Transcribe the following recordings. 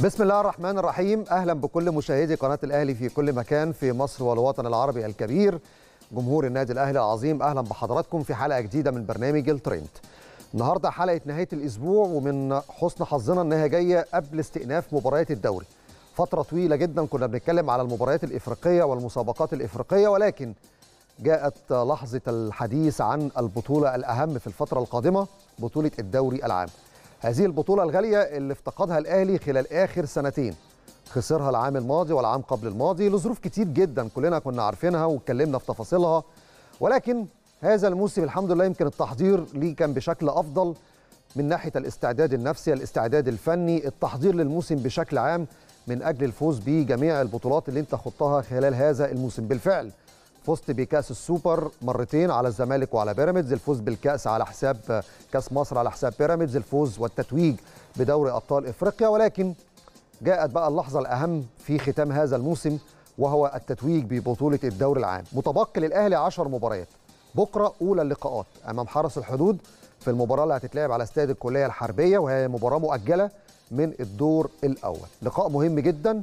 بسم الله الرحمن الرحيم اهلا بكل مشاهدي قناه الاهلي في كل مكان في مصر والوطن العربي الكبير جمهور النادي الاهلي العظيم اهلا بحضراتكم في حلقه جديده من برنامج الترند النهارده حلقه نهايه الاسبوع ومن حسن حظنا انها جايه قبل استئناف مباريات الدوري فتره طويله جدا كنا بنتكلم على المباريات الافريقيه والمسابقات الافريقيه ولكن جاءت لحظه الحديث عن البطوله الاهم في الفتره القادمه بطوله الدوري العام هذه البطولة الغالية اللي افتقدها الأهلي خلال آخر سنتين خسرها العام الماضي والعام قبل الماضي لظروف كتير جدا كلنا كنا عارفينها واتكلمنا في تفاصيلها ولكن هذا الموسم الحمد لله يمكن التحضير ليه كان بشكل أفضل من ناحية الاستعداد النفسي الاستعداد الفني التحضير للموسم بشكل عام من أجل الفوز بجميع البطولات اللي انت خضتها خلال هذا الموسم بالفعل فزت بكاس السوبر مرتين على الزمالك وعلى بيراميدز الفوز بالكاس على حساب كاس مصر على حساب بيراميدز الفوز والتتويج بدوري ابطال افريقيا ولكن جاءت بقى اللحظه الاهم في ختام هذا الموسم وهو التتويج ببطوله الدوري العام متبقي للاهلي 10 مباريات بكره اولى اللقاءات امام حرس الحدود في المباراه اللي هتتلعب على استاد الكليه الحربيه وهي مباراه مؤجله من الدور الاول لقاء مهم جدا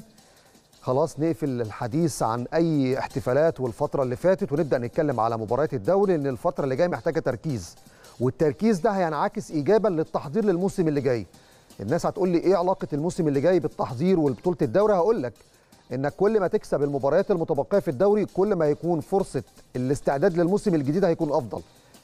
خلاص نقفل الحديث عن اي احتفالات والفتره اللي فاتت ونبدا نتكلم على مباريات الدوري لان الفتره اللي جايه محتاجه تركيز والتركيز ده هينعكس ايجابا للتحضير للموسم اللي جاي الناس هتقول لي ايه علاقه الموسم اللي جاي بالتحضير وبطوله الدوري هقول لك انك كل ما تكسب المباريات المتبقيه في الدوري كل ما هيكون فرصه الاستعداد للموسم الجديد هيكون افضل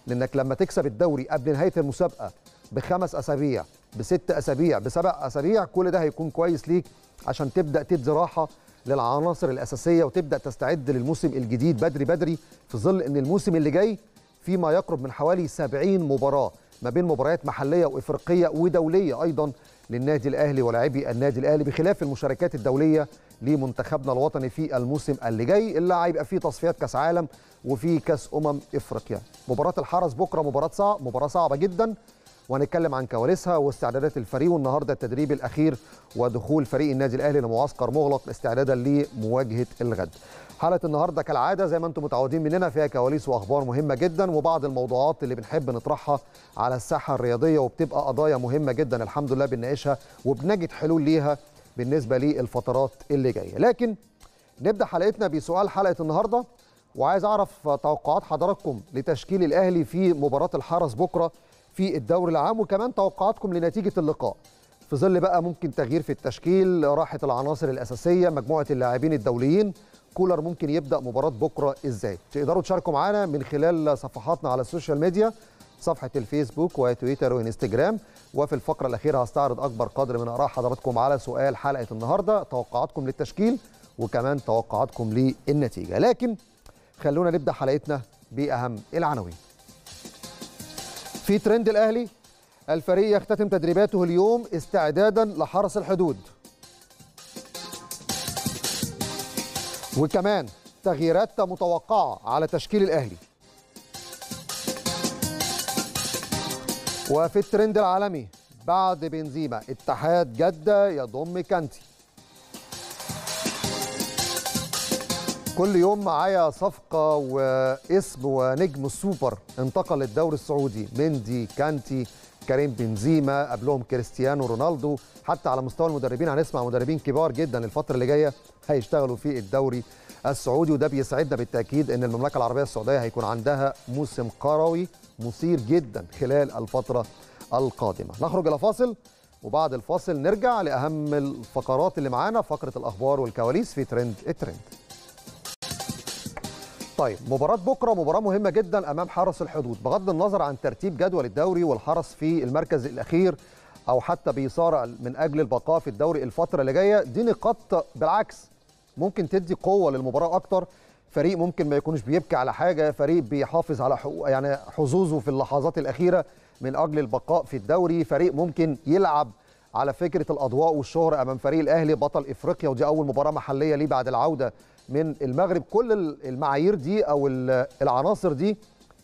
لانك لما تكسب الدوري قبل نهايه المسابقه بخمس اسابيع بست اسابيع بسبع اسابيع كل ده هيكون كويس ليك عشان تبدا تدي راحه للعناصر الاساسيه وتبدا تستعد للموسم الجديد بدري بدري في ظل ان الموسم اللي جاي في ما يقرب من حوالي 70 مباراه ما بين مباريات محليه وافريقيه ودوليه ايضا للنادي الاهلي ولاعبي النادي الاهلي بخلاف المشاركات الدوليه لمنتخبنا الوطني في الموسم اللي جاي اللي هيبقى فيه تصفيات كاس عالم وفي كاس امم افريقيا مباراه الحرس بكره مباراه صعبه مباراه صعبه جدا وهنتكلم عن كواليسها واستعدادات الفريق والنهارده التدريب الاخير ودخول فريق النادي الاهلي لمعسكر مغلق استعدادا لمواجهه الغد. حلقه النهارده كالعاده زي ما انتم متعودين مننا فيها كواليس واخبار مهمه جدا وبعض الموضوعات اللي بنحب نطرحها على الساحه الرياضيه وبتبقى قضايا مهمه جدا الحمد لله بنناقشها وبنجد حلول ليها بالنسبه للفترات اللي جايه. لكن نبدا حلقتنا بسؤال حلقه النهارده وعايز اعرف توقعات حضراتكم لتشكيل الاهلي في مباراه الحرس بكره في الدوري العام وكمان توقعاتكم لنتيجه اللقاء في ظل بقى ممكن تغيير في التشكيل راحه العناصر الاساسيه مجموعه اللاعبين الدوليين كولر ممكن يبدا مباراه بكره ازاي تقدروا تشاركوا معانا من خلال صفحاتنا على السوشيال ميديا صفحه الفيسبوك وتويتر وانستجرام وفي الفقره الاخيره هستعرض اكبر قدر من اراء حضراتكم على سؤال حلقه النهارده توقعاتكم للتشكيل وكمان توقعاتكم للنتيجه لكن خلونا نبدا حلقتنا باهم العناوين في ترند الاهلي الفريق يختتم تدريباته اليوم استعدادا لحرس الحدود وكمان تغييرات متوقعه على تشكيل الاهلي وفي الترند العالمي بعد بنزيما اتحاد جده يضم كانتي كل يوم معايا صفقة واسم ونجم السوبر انتقل للدوري السعودي مندي كانتي كريم بنزيما قبلهم كريستيانو رونالدو حتى على مستوى المدربين هنسمع مدربين كبار جدا الفترة اللي جاية هيشتغلوا في الدوري السعودي وده بيسعدنا بالتأكيد أن المملكة العربية السعودية هيكون عندها موسم قروي مثير جدا خلال الفترة القادمة نخرج إلى فاصل وبعد الفاصل نرجع لأهم الفقرات اللي معانا فقرة الأخبار والكواليس في ترند الترند طيب مباراة بكرة مباراة مهمة جدا أمام حرس الحدود بغض النظر عن ترتيب جدول الدوري والحرس في المركز الأخير أو حتى بيصارع من أجل البقاء في الدوري الفترة اللي جاية دي نقاط بالعكس ممكن تدي قوة للمباراة أكتر فريق ممكن ما يكونش بيبكي على حاجة فريق بيحافظ على حقوق يعني حظوظه في اللحظات الأخيرة من أجل البقاء في الدوري فريق ممكن يلعب على فكرة الأضواء والشهرة أمام فريق الأهلي بطل إفريقيا ودي أول مباراة محلية ليه بعد العودة من المغرب كل المعايير دي او العناصر دي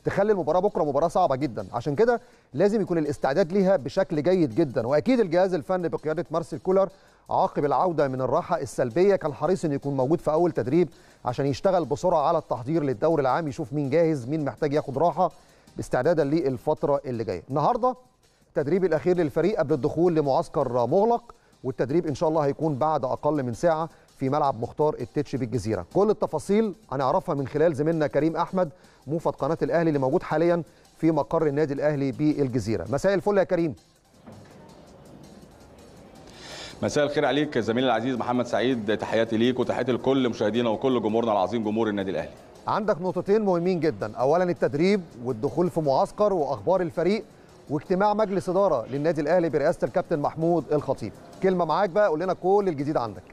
تخلي المباراه بكره مباراه صعبه جدا عشان كده لازم يكون الاستعداد ليها بشكل جيد جدا واكيد الجهاز الفني بقياده مارسيل كولر عقب العوده من الراحه السلبيه كان حريص انه يكون موجود في اول تدريب عشان يشتغل بسرعه على التحضير للدوري العام يشوف مين جاهز مين محتاج ياخد راحه استعدادا للفتره اللي جايه النهارده التدريب الاخير للفريق قبل الدخول لمعسكر مغلق والتدريب ان شاء الله هيكون بعد اقل من ساعه في ملعب مختار التتش بالجزيره كل التفاصيل هنعرفها من خلال زميلنا كريم احمد موفد قناه الاهلي اللي موجود حاليا في مقر النادي الاهلي بالجزيره مساء الفل يا كريم مساء الخير عليك زميلي العزيز محمد سعيد تحياتي ليك وتحياتي لكل مشاهدينا وكل جمهورنا العظيم جمهور النادي الاهلي عندك نقطتين مهمين جدا اولا التدريب والدخول في معسكر واخبار الفريق واجتماع مجلس اداره للنادي الاهلي برئاسه الكابتن محمود الخطيب كلمه معاك بقى قول لنا كل الجديد عندك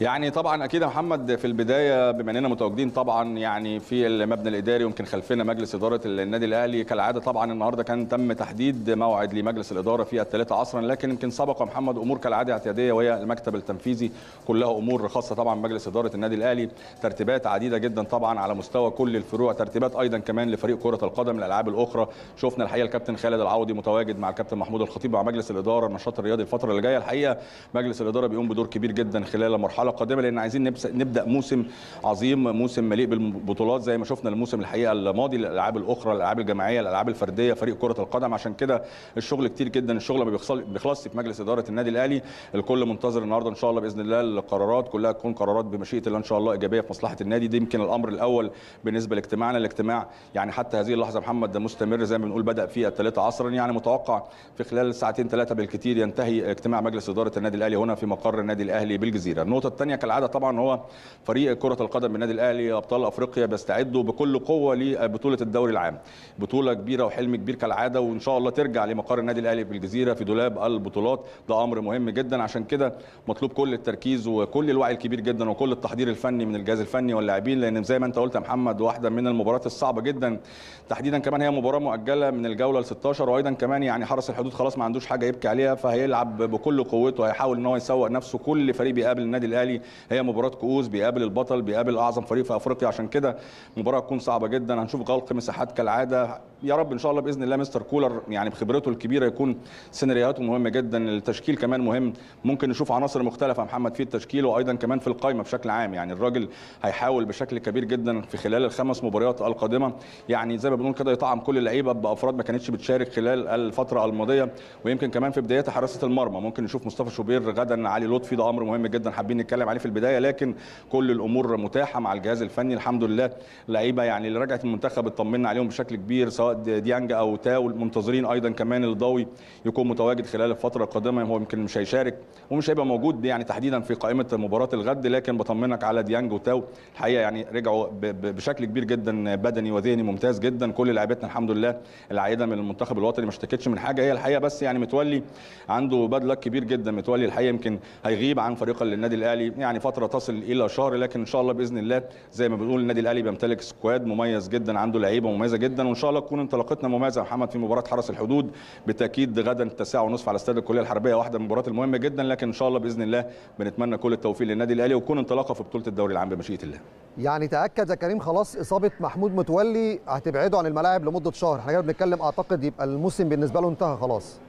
يعني طبعا اكيد يا محمد في البدايه بما اننا متواجدين طبعا يعني في المبنى الاداري ويمكن خلفنا مجلس اداره النادي الاهلي كالعاده طبعا النهارده كان تم تحديد موعد لمجلس الاداره في الثلاثة عصرا لكن يمكن سبق محمد امور كالعاده اعتياديه وهي المكتب التنفيذي كلها امور خاصه طبعا مجلس اداره النادي الاهلي ترتيبات عديده جدا طبعا على مستوى كل الفروع ترتيبات ايضا كمان لفريق كره القدم الالعاب الاخرى شفنا الحقيقه الكابتن خالد العوضي متواجد مع الكابتن محمود الخطيب مع مجلس الاداره النشاط الرياضي الفتره اللي جايه الحقيقه مجلس الاداره بيقوم بدور كبير جدا خلال المرحله المرحله القادمه لان عايزين نبدا موسم عظيم موسم مليء بالبطولات زي ما شفنا الموسم الحقيقه الماضي الالعاب الاخرى الالعاب الجماعيه الالعاب الفرديه فريق كره القدم عشان كده الشغل كتير جدا الشغل ما بيخلصش في مجلس اداره النادي الاهلي الكل منتظر النهارده ان شاء الله باذن الله القرارات كلها تكون قرارات بمشيئه الله ان شاء الله ايجابيه في مصلحه النادي دي يمكن الامر الاول بالنسبه لاجتماعنا الاجتماع يعني حتى هذه اللحظه محمد ده مستمر زي ما بنقول بدا فيها الثالثه عصرا يعني متوقع في خلال ساعتين ثلاثه بالكثير ينتهي اجتماع مجلس اداره النادي الاهلي هنا في مقر النادي الاهلي بالجزيره النقطه الثانيه كالعاده طبعا هو فريق كره القدم النادي الاهلي ابطال افريقيا بيستعدوا بكل قوه لبطوله الدوري العام بطوله كبيره وحلم كبير كالعاده وان شاء الله ترجع لمقر النادي الاهلي في الجزيره في دولاب البطولات ده امر مهم جدا عشان كده مطلوب كل التركيز وكل الوعي الكبير جدا وكل التحضير الفني من الجهاز الفني واللاعبين لان زي ما انت قلت يا محمد واحده من المباريات الصعبه جدا تحديدا كمان هي مباراه مؤجله من الجوله ال 16 وايضا كمان يعني حرس الحدود خلاص ما عندوش حاجه يبكي عليها فهيلعب بكل قوته هيحاول ان هو يسوق نفسه كل فريق بيقابل النادي الاهلي الاهلي هي مباراه كؤوس بيقابل البطل بيقابل اعظم فريق في افريقيا عشان كده مباراه هتكون صعبه جدا هنشوف غلق مساحات كالعاده يا رب ان شاء الله باذن الله مستر كولر يعني بخبرته الكبيره يكون سيناريوهاته مهمه جدا التشكيل كمان مهم ممكن نشوف عناصر مختلفه محمد في التشكيل وايضا كمان في القائمه بشكل عام يعني الراجل هيحاول بشكل كبير جدا في خلال الخمس مباريات القادمه يعني زي ما بنقول كده يطعم كل اللعيبه بافراد ما كانتش بتشارك خلال الفتره الماضيه ويمكن كمان في بدايتها حراسه المرمى ممكن نشوف مصطفى شوبير غدا علي لطفي ده امر مهم جدا حابين نتكلم عليه في البدايه لكن كل الامور متاحه مع الجهاز الفني الحمد لله لعيبه يعني اللي رجعت المنتخب اطمنا عليهم بشكل كبير سواء ديانج او تاو المنتظرين ايضا كمان الضوي يكون متواجد خلال الفتره القادمه هو يمكن مش هيشارك ومش هيبقى موجود يعني تحديدا في قائمه مباراه الغد لكن بطمنك على ديانج وتاو الحقيقه يعني رجعوا بشكل كبير جدا بدني وذهني ممتاز جدا كل لعيبتنا الحمد لله العايده من المنتخب الوطني ما اشتكتش من حاجه هي الحقيقه بس يعني متولي عنده باد لك كبير جدا متولي الحقيقه يمكن هيغيب عن فريق النادي الاهلي يعني فتره تصل الى شهر لكن ان شاء الله باذن الله زي ما بنقول النادي الاهلي بيمتلك سكواد مميز جدا عنده لعيبه مميزه جدا وان شاء الله تكون تكون انطلاقتنا مميزه يا محمد في مباراه حرس الحدود بالتاكيد غدا التاسعه ونصف على استاد الكليه الحربيه واحده من المباريات المهمه جدا لكن ان شاء الله باذن الله بنتمنى كل التوفيق للنادي الاهلي وتكون انطلاقه في بطوله الدوري العام بمشيئه الله يعني تاكد يا كريم خلاص اصابه محمود متولي هتبعده عن الملاعب لمده شهر احنا بنتكلم اعتقد يبقى الموسم بالنسبه له انتهى خلاص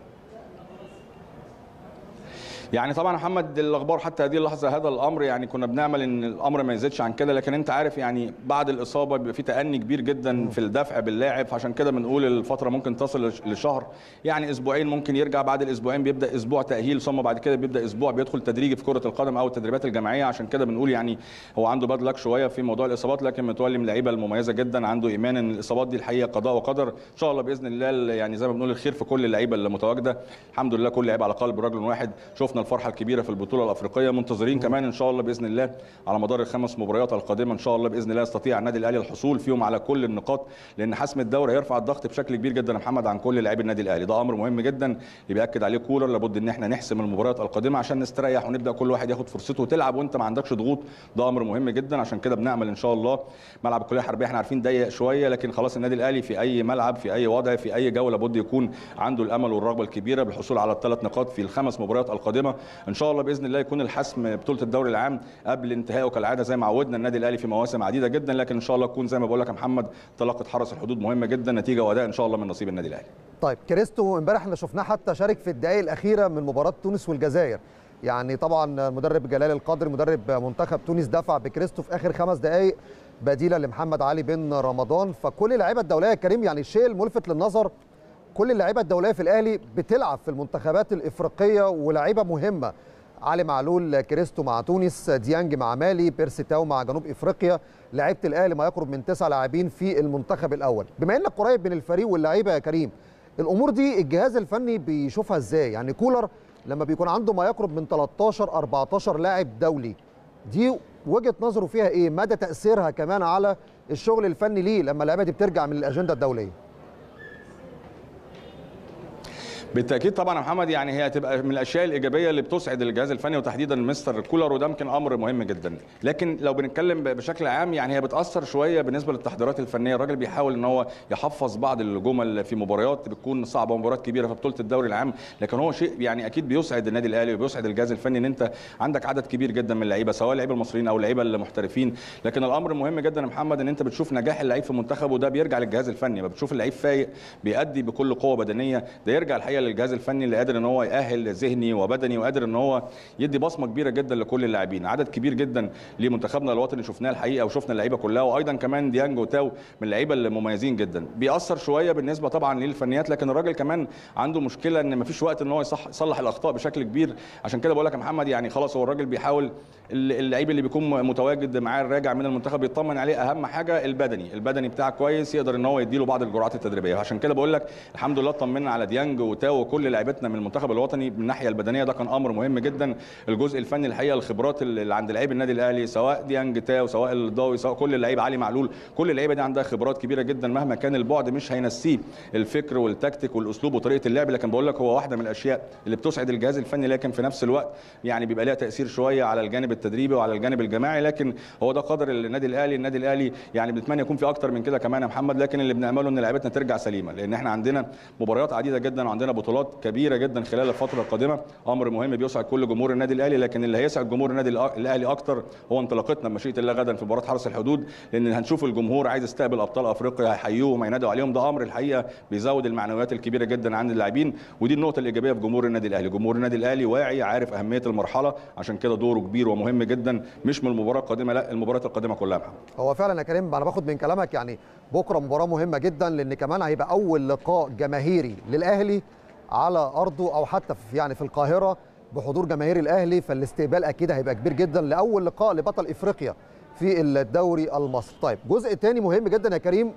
يعني طبعا محمد الاخبار حتى هذه اللحظه هذا الامر يعني كنا بنعمل ان الامر ما يزيدش عن كده لكن انت عارف يعني بعد الاصابه بيبقى في تاني كبير جدا في الدفع باللاعب فعشان كده بنقول الفتره ممكن تصل لشهر يعني اسبوعين ممكن يرجع بعد الاسبوعين بيبدا اسبوع تاهيل ثم بعد كده بيبدا اسبوع بيدخل تدريجي في كره القدم او التدريبات الجماعيه عشان كده بنقول يعني هو عنده باد لك شويه في موضوع الاصابات لكن متولي من اللعيبه المميزه جدا عنده ايمان ان الاصابات دي الحقيقه قضاء وقدر ان شاء الله باذن الله يعني زي ما بنقول الخير في كل اللعيبه اللي متواجده الحمد لله كل لعيب على قلب رجل واحد شفنا الفرحه الكبيره في البطوله الافريقيه منتظرين كمان ان شاء الله باذن الله على مدار الخمس مباريات القادمه ان شاء الله باذن الله يستطيع النادي الاهلي الحصول فيهم على كل النقاط لان حسم الدوري هيرفع الضغط بشكل كبير جدا يا محمد عن كل لاعبي النادي الاهلي ده امر مهم جدا اللي بياكد عليه كولر لابد ان احنا نحسم المباريات القادمه عشان نستريح ونبدا كل واحد ياخد فرصته وتلعب وانت ما عندكش ضغوط ده امر مهم جدا عشان كده بنعمل ان شاء الله ملعب الكليه الحربيه احنا عارفين ضيق شويه لكن خلاص النادي الاهلي في اي ملعب في اي وضع في اي جو لابد يكون عنده الامل والرغبه الكبيره بالحصول على الثلاث نقاط في الخمس مباريات القادمه ان شاء الله باذن الله يكون الحسم بطوله الدوري العام قبل انتهائه كالعاده زي ما عودنا النادي الاهلي في مواسم عديده جدا لكن ان شاء الله تكون زي ما بقول لك يا محمد تلقت حرس الحدود مهمه جدا نتيجه واداء ان شاء الله من نصيب النادي الاهلي طيب كريستو امبارح احنا شفناه حتى شارك في الدقائق الاخيره من مباراه تونس والجزائر يعني طبعا المدرب جلال القادر مدرب منتخب تونس دفع بكريستو في اخر خمس دقائق بديله لمحمد علي بن رمضان فكل اللعيبه الدوليه كريم يعني الشيء الملفت للنظر كل اللعيبه الدوليه في الاهلي بتلعب في المنتخبات الافريقيه ولاعيبه مهمه علي معلول كريستو مع تونس ديانج مع مالي بيرسي تاو مع جنوب افريقيا لعيبه الاهلي ما يقرب من تسع لاعبين في المنتخب الاول بما انك قريب من الفريق واللعيبه يا كريم الامور دي الجهاز الفني بيشوفها ازاي يعني كولر لما بيكون عنده ما يقرب من 13 14 لاعب دولي دي وجهه نظره فيها ايه مدى تاثيرها كمان على الشغل الفني ليه لما اللعيبه دي بترجع من الاجنده الدوليه بالتاكيد طبعا يا محمد يعني هي هتبقى من الاشياء الايجابيه اللي بتسعد الجهاز الفني وتحديدا مستر كولر وده يمكن امر مهم جدا لكن لو بنتكلم بشكل عام يعني هي بتاثر شويه بالنسبه للتحضيرات الفنيه الراجل بيحاول ان هو يحفظ بعض الجمل في مباريات بتكون صعبه مباريات كبيره في بطوله الدوري العام لكن هو شيء يعني اكيد بيسعد النادي الاهلي وبيسعد الجهاز الفني ان انت عندك عدد كبير جدا من اللعيبه سواء اللعيبه المصريين او اللعيبه المحترفين لكن الامر مهم جدا يا محمد ان انت بتشوف نجاح اللعيب في منتخبه ده بيرجع للجهاز الفني بتشوف اللعيب فايق بيأدي بكل قوه بدنيه ده يرجع الحقيقه للجهاز الفني اللي قادر ان هو يأهل ذهني وبدني وقادر ان هو يدي بصمه كبيره جدا لكل اللاعبين عدد كبير جدا لمنتخبنا الوطني شفناه الحقيقه وشفنا اللعيبه كلها وايضا كمان ديانجو تاو من اللعيبه المميزين جدا بيأثر شويه بالنسبه طبعا للفنيات لكن الراجل كمان عنده مشكله ان مفيش وقت ان هو يصلح الاخطاء بشكل كبير عشان كده بقول لك يا محمد يعني خلاص هو الراجل بيحاول اللعيب اللي بيكون متواجد معاه الراجع من المنتخب يطمن عليه اهم حاجه البدني البدني بتاعه كويس يقدر ان هو يديله بعض الجرعات التدريبيه عشان كده بقول لك الحمد لله اطمنا على ديانج وتاو مستوى وكل لعيبتنا من المنتخب الوطني من الناحيه البدنيه ده كان امر مهم جدا الجزء الفني الحقيقه الخبرات اللي عند لعيب النادي الاهلي سواء ديانج تاو سواء الضاوي سواء كل اللعيب علي معلول كل اللعيبه دي عندها خبرات كبيره جدا مهما كان البعد مش هينسيه الفكر والتكتيك والاسلوب وطريقه اللعب لكن بقول لك هو واحده من الاشياء اللي بتسعد الجهاز الفني لكن في نفس الوقت يعني بيبقى ليها تاثير شويه على الجانب التدريبي وعلى الجانب الجماعي لكن هو ده قدر النادي الاهلي النادي الاهلي يعني بنتمنى يكون في اكتر من كده كمان يا محمد لكن اللي بنعمله ان لعيبتنا ترجع سليمه لان احنا عندنا مباريات عديده جدا وعندنا بطولات كبيره جدا خلال الفتره القادمه امر مهم بيسعد كل جمهور النادي الاهلي لكن اللي هيسعد جمهور النادي الاهلي اكتر هو انطلاقتنا بمشيئه الله غدا في مباراه حرس الحدود لان هنشوف الجمهور عايز يستقبل ابطال افريقيا هيحيوهم هينادوا عليهم ده امر الحقيقه بيزود المعنويات الكبيره جدا عند اللاعبين ودي النقطه الايجابيه في جمهور النادي الاهلي جمهور النادي الاهلي واعي عارف اهميه المرحله عشان كده دوره كبير ومهم جدا مش من المباراه القادمه لا المباريات القادمه كلها محمد هو فعلا يا كريم انا باخد من كلامك يعني بكره مباراه مهمه جدا لان كمان هيبقى اول لقاء جماهيري للاهلي على ارضه او حتى في يعني في القاهره بحضور جماهير الاهلي فالاستقبال اكيد هيبقى كبير جدا لاول لقاء لبطل افريقيا في الدوري المصري طيب جزء تاني مهم جدا يا كريم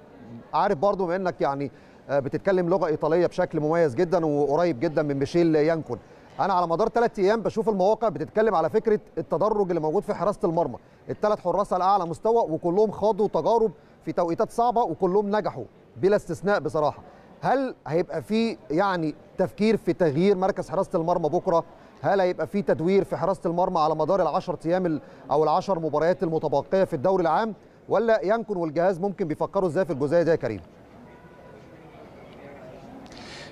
عارف برضو بما انك يعني آه، بتتكلم لغه ايطاليه بشكل مميز جدا وقريب جدا من ميشيل يانكون انا على مدار ثلاث ايام بشوف المواقع بتتكلم على فكره التدرج اللي موجود في حراسه المرمى الثلاث حراس على اعلى مستوى وكلهم خاضوا تجارب في توقيتات صعبه وكلهم نجحوا بلا استثناء بصراحه هل هيبقى في يعني تفكير في تغيير مركز حراسه المرمى بكره هل هيبقى في تدوير في حراسه المرمى على مدار العشر ايام او العشر مباريات المتبقيه في الدوري العام ولا ينكن والجهاز ممكن بيفكروا ازاي في الجزئيه دي يا كريم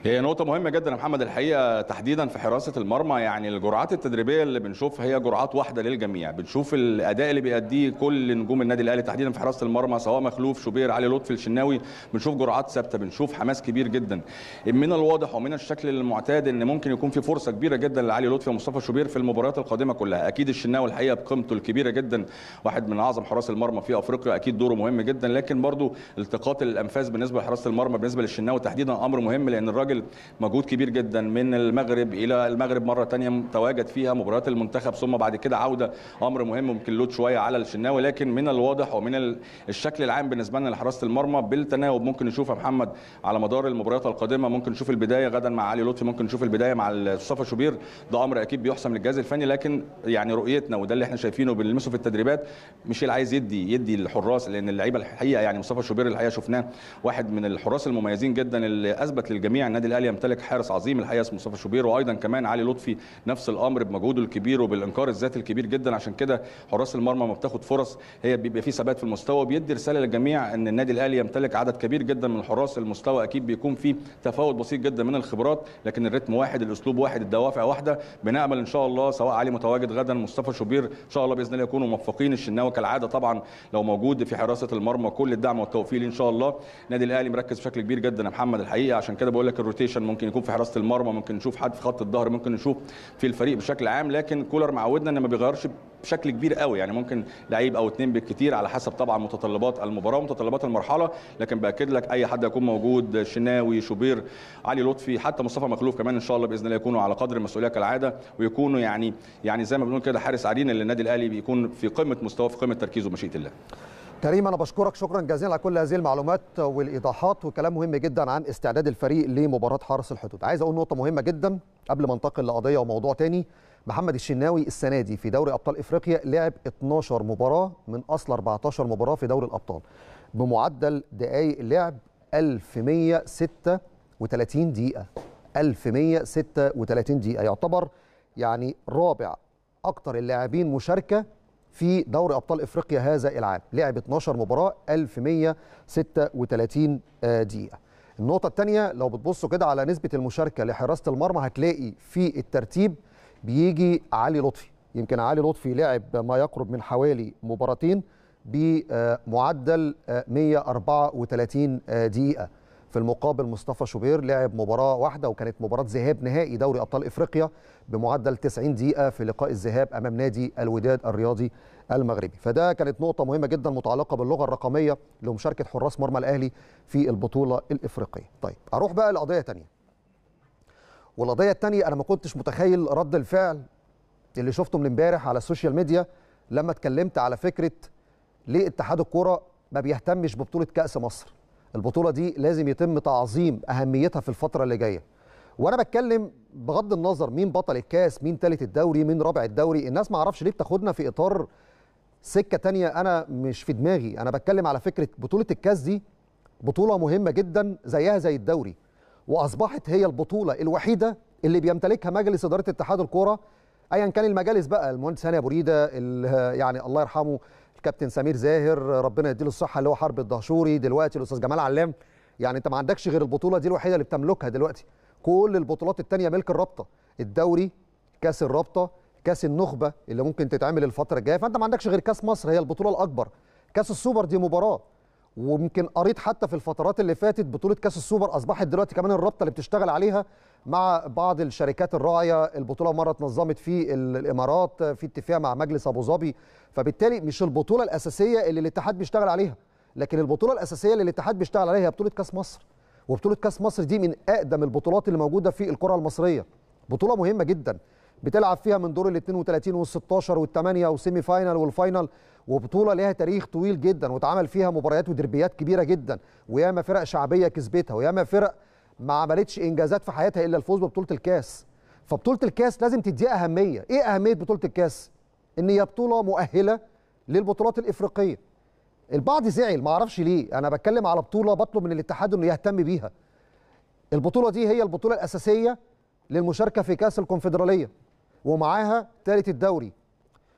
هي نقطة مهمة جدا يا محمد الحقيقة تحديدا في حراسة المرمى يعني الجرعات التدريبية اللي بنشوفها هي جرعات واحدة للجميع، بنشوف الأداء اللي بيأديه كل نجوم النادي الأهلي تحديدا في حراسة المرمى سواء مخلوف شوبير علي لطفي الشناوي، بنشوف جرعات ثابتة، بنشوف حماس كبير جدا. من الواضح ومن الشكل المعتاد إن ممكن يكون في فرصة كبيرة جدا لعلي لطفي ومصطفى شوبير في المباريات القادمة كلها، أكيد الشناوي الحقيقة بقيمته الكبيرة جدا واحد من أعظم حراس المرمى في أفريقيا، أكيد دوره مهم جدا لكن برضه التقاط الأنفاس بالنسبة لحراسة المرمى بالنسبة للشناوي تحديدا أمر مهم لأن الراجل الراجل مجهود كبير جدا من المغرب الى المغرب مره ثانيه تواجد فيها مباريات المنتخب ثم بعد كده عوده امر مهم ممكن لود شويه على الشناوي لكن من الواضح ومن الشكل العام بالنسبه لنا لحراسه المرمى بالتناوب ممكن يا محمد على مدار المباريات القادمه ممكن نشوف البدايه غدا مع علي لطفي ممكن نشوف البدايه مع مصطفى شوبير ده امر اكيد بيحسم للجهاز الفني لكن يعني رؤيتنا وده اللي احنا شايفينه بنلمسه في التدريبات ميشيل عايز يدي يدي الحراس لان اللعيبه الحقيقه يعني مصطفى شوبير الحقيقه شفناه واحد من الحراس المميزين جدا اللي اثبت للجميع النادي الاهلي يمتلك حارس عظيم الحقيقه اسمه مصطفى شوبير وايضا كمان علي لطفي نفس الامر بمجهوده الكبير وبالانكار الذاتي الكبير جدا عشان كده حراس المرمى ما بتاخد فرص هي بيبقى في ثبات في المستوى وبيدي رساله للجميع ان النادي الاهلي يمتلك عدد كبير جدا من حراس المستوى اكيد بيكون في تفاوت بسيط جدا من الخبرات لكن الريتم واحد الاسلوب واحد الدوافع واحده بنامل ان شاء الله سواء علي متواجد غدا مصطفى شوبير ان شاء الله باذن الله يكونوا موفقين الشناوي كالعاده طبعا لو موجود في حراسه المرمى كل الدعم والتوفيق ان شاء الله النادي الاهلي مركز بشكل كبير جدا يا محمد الحقيقه عشان كده بقول لك الروتيشن ممكن يكون في حراسه المرمى ممكن نشوف حد في خط الظهر ممكن نشوف في الفريق بشكل عام لكن كولر معودنا ان ما بيغيرش بشكل كبير قوي يعني ممكن لعيب او اثنين بالكثير على حسب طبعا متطلبات المباراه ومتطلبات المرحله لكن باكد لك اي حد هيكون موجود شناوي شوبير علي لطفي حتى مصطفى مخلوف كمان ان شاء الله باذن الله يكونوا على قدر المسؤوليه كالعاده ويكونوا يعني يعني زي ما بنقول كده حارس عرين اللي النادي الاهلي بيكون في قمه مستواه في قمه تركيزه مشيئه الله كريم انا بشكرك شكرا جزيلا على كل هذه المعلومات والايضاحات وكلام مهم جدا عن استعداد الفريق لمباراه حرس الحدود عايز اقول نقطه مهمه جدا قبل ما انتقل لقضيه وموضوع تاني محمد الشناوي السنه دي في دوري ابطال افريقيا لعب 12 مباراه من اصل 14 مباراه في دوري الابطال بمعدل دقائق لعب 1136 دقيقه 1136 دقيقه يعتبر يعني رابع اكتر اللاعبين مشاركه في دوري ابطال افريقيا هذا العام لعب 12 مباراه 1136 آه، دقيقه النقطه الثانيه لو بتبصوا كده على نسبه المشاركه لحراسه المرمى هتلاقي في الترتيب بيجي علي لطفي يمكن علي لطفي لعب ما يقرب من حوالي مباراتين بمعدل 134 آه، آه، دقيقه في المقابل مصطفى شوبير لعب مباراه واحده وكانت مباراه ذهاب نهائي دوري ابطال افريقيا بمعدل 90 دقيقه في لقاء الذهاب امام نادي الوداد الرياضي المغربي فده كانت نقطه مهمه جدا متعلقه باللغه الرقميه لمشاركه حراس مرمى الاهلي في البطوله الافريقيه طيب اروح بقى لقضيه ثانيه والقضيه الثانيه انا ما كنتش متخيل رد الفعل اللي شفته من امبارح على السوشيال ميديا لما اتكلمت على فكره ليه اتحاد الكوره ما بيهتمش ببطوله كاس مصر البطوله دي لازم يتم تعظيم اهميتها في الفتره اللي جايه وانا بتكلم بغض النظر مين بطل الكاس مين ثالث الدوري مين رابع الدوري الناس ما اعرفش ليه بتاخدنا في اطار سكه تانية انا مش في دماغي انا بتكلم على فكره بطوله الكاس دي بطوله مهمه جدا زيها زي الدوري واصبحت هي البطوله الوحيده اللي بيمتلكها مجلس اداره اتحاد الكوره ايا كان المجالس بقى المهندس هاني ابو ريده يعني الله يرحمه كابتن سمير زاهر ربنا يديله الصحه اللي هو حرب الدهشوري دلوقتي الاستاذ جمال علام يعني انت ما عندكش غير البطوله دي الوحيده اللي بتملكها دلوقتي كل البطولات الثانيه ملك الرابطه الدوري كاس الرابطه كاس النخبه اللي ممكن تتعمل الفتره الجايه فانت ما عندكش غير كاس مصر هي البطوله الاكبر كاس السوبر دي مباراه ويمكن قريت حتى في الفترات اللي فاتت بطوله كاس السوبر اصبحت دلوقتي كمان الرابطه اللي بتشتغل عليها مع بعض الشركات الراعيه البطوله مره اتنظمت في الامارات في اتفاق مع مجلس ابو ظبي فبالتالي مش البطوله الاساسيه اللي الاتحاد بيشتغل عليها لكن البطوله الاساسيه اللي الاتحاد بيشتغل عليها هي بطوله كاس مصر وبطوله كاس مصر دي من اقدم البطولات اللي موجوده في الكره المصريه بطوله مهمه جدا بتلعب فيها من دور ال 32 وال 16 وال 8 وسيمي فاينل والفاينل وبطوله ليها تاريخ طويل جدا واتعمل فيها مباريات ودربيات كبيره جدا وياما فرق شعبيه كسبتها وياما فرق ما عملتش انجازات في حياتها الا الفوز ببطوله الكاس فبطوله الكاس لازم تديها اهميه ايه اهميه بطوله الكاس ان هي بطوله مؤهله للبطولات الافريقيه البعض زعل ما اعرفش ليه انا بتكلم على بطوله بطلب من الاتحاد انه يهتم بيها البطوله دي هي البطوله الاساسيه للمشاركه في كاس الكونفدراليه ومعاها ثالث الدوري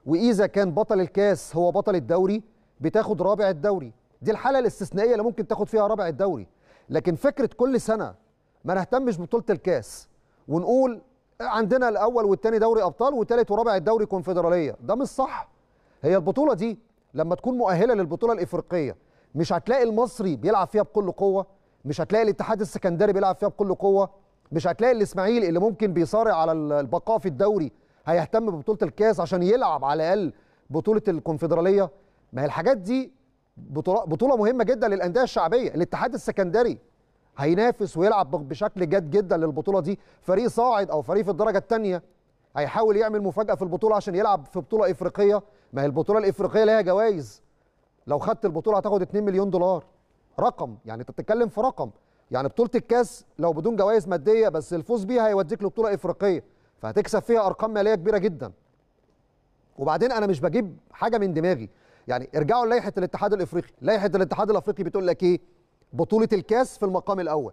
واذا كان بطل الكاس هو بطل الدوري بتاخد رابع الدوري دي الحاله الاستثنائيه اللي ممكن تاخد فيها رابع الدوري لكن فكره كل سنه ما نهتمش ببطوله الكاس ونقول عندنا الاول والثاني دوري ابطال والثالث ورابع الدوري كونفدراليه ده مش صح هي البطوله دي لما تكون مؤهله للبطوله الافريقيه مش هتلاقي المصري بيلعب فيها بكل قوه مش هتلاقي الاتحاد السكندري بيلعب فيها بكل قوه مش هتلاقي الاسماعيلي اللي ممكن بيصارع على البقاء في الدوري هيهتم ببطوله الكاس عشان يلعب على الاقل بطوله الكونفدراليه ما هي الحاجات دي بطوله مهمه جدا للانديه الشعبيه الاتحاد السكندري هينافس ويلعب بشكل جاد جدا للبطوله دي فريق صاعد او فريق في الدرجه الثانيه هيحاول يعمل مفاجاه في البطوله عشان يلعب في بطوله افريقيه ما هي البطوله الافريقيه ليها جوائز لو خدت البطوله هتاخد 2 مليون دولار رقم يعني انت بتتكلم في رقم يعني بطوله الكاس لو بدون جوائز ماديه بس الفوز بيها هيوديك لبطوله افريقيه فهتكسب فيها ارقام ماليه كبيره جدا وبعدين انا مش بجيب حاجه من دماغي يعني ارجعوا لائحه الاتحاد الافريقي لائحه الاتحاد الافريقي بتقول لك ايه بطوله الكاس في المقام الاول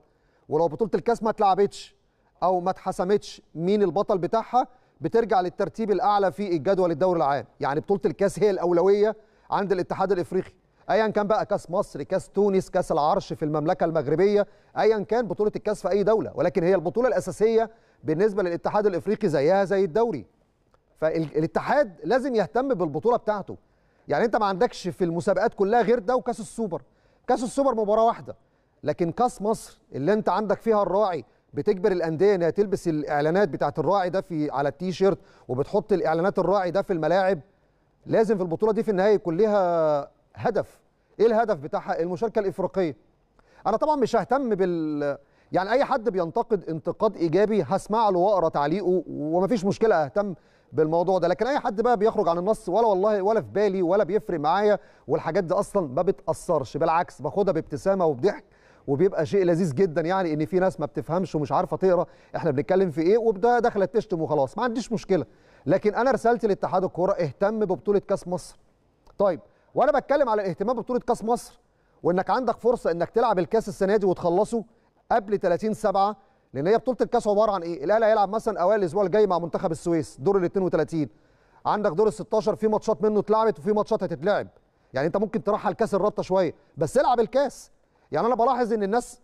ولو بطوله الكاس ما اتلعبتش او ما اتحسمتش مين البطل بتاعها بترجع للترتيب الاعلى في الجدول الدوري العام يعني بطوله الكاس هي الاولويه عند الاتحاد الافريقي ايا كان بقى كاس مصر كاس تونس كاس العرش في المملكه المغربيه ايا كان بطوله الكاس في اي دوله ولكن هي البطوله الاساسيه بالنسبه للاتحاد الافريقي زيها زي الدوري فالاتحاد لازم يهتم بالبطوله بتاعته يعني انت ما عندكش في المسابقات كلها غير ده وكاس السوبر كاس السوبر مباراه واحده لكن كاس مصر اللي انت عندك فيها الراعي بتجبر الانديه انها تلبس الاعلانات بتاعت الراعي ده في على التيشيرت وبتحط الاعلانات الراعي ده في الملاعب لازم في البطوله دي في النهايه يكون ليها هدف ايه الهدف بتاعها المشاركه الافريقيه انا طبعا مش ههتم بال يعني اي حد بينتقد انتقاد ايجابي هسمع له واقرا تعليقه ومفيش مشكله اهتم بالموضوع ده لكن اي حد بقى بيخرج عن النص ولا والله ولا في بالي ولا بيفرق معايا والحاجات دي اصلا ما بتاثرش بالعكس باخدها بابتسامه وبضحك وبيبقى شيء لذيذ جدا يعني ان في ناس ما بتفهمش ومش عارفه تقرا احنا بنتكلم في ايه وبدا دخلت تشتم وخلاص ما عنديش مشكله لكن انا رسالتي لاتحاد الكوره اهتم ببطوله كاس مصر طيب وانا بتكلم على الاهتمام ببطوله كاس مصر وانك عندك فرصه انك تلعب الكاس السنه دي وتخلصه قبل 30 7 لان هي بطوله الكاس عباره عن ايه؟ الاهلي هيلعب مثلا اوائل الاسبوع الجاي مع منتخب السويس دور ال 32 عندك دور ال 16 في ماتشات منه اتلعبت وفي ماتشات هتتلعب يعني انت ممكن ترحل كاس الرابطه شويه بس العب الكاس يعني انا بلاحظ ان الناس